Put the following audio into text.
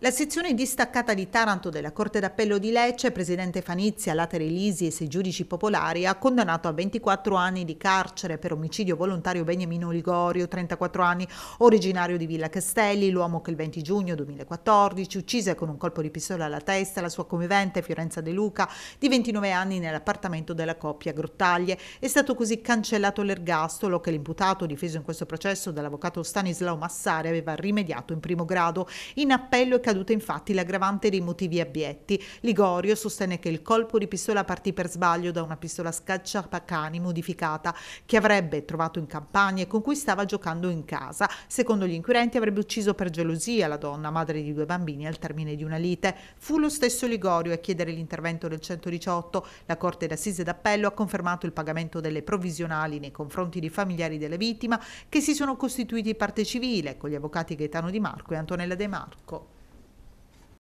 La sezione distaccata di Taranto della Corte d'Appello di Lecce, presidente Fanizia, latere Elisi e sei giudici popolari, ha condannato a 24 anni di carcere per omicidio volontario Beniamino Ligorio, 34 anni, originario di Villa Castelli, l'uomo che il 20 giugno 2014 uccise con un colpo di pistola alla testa la sua convivente Fiorenza De Luca, di 29 anni, nell'appartamento della coppia Grottaglie. È stato così cancellato l'ergastolo che l'imputato, difeso in questo processo dall'avvocato Stanislao Massari, aveva rimediato in primo grado. In appello caduta infatti l'aggravante dei motivi abietti. Ligorio sostiene che il colpo di pistola partì per sbaglio da una pistola scaccia Pacani modificata che avrebbe trovato in campagna e con cui stava giocando in casa. Secondo gli inquirenti avrebbe ucciso per gelosia la donna, madre di due bambini, al termine di una lite. Fu lo stesso Ligorio a chiedere l'intervento del 118. La Corte d'Assise d'Appello ha confermato il pagamento delle provvisionali nei confronti dei familiari della vittima che si sono costituiti parte civile con gli avvocati Gaetano Di Marco e Antonella De Marco.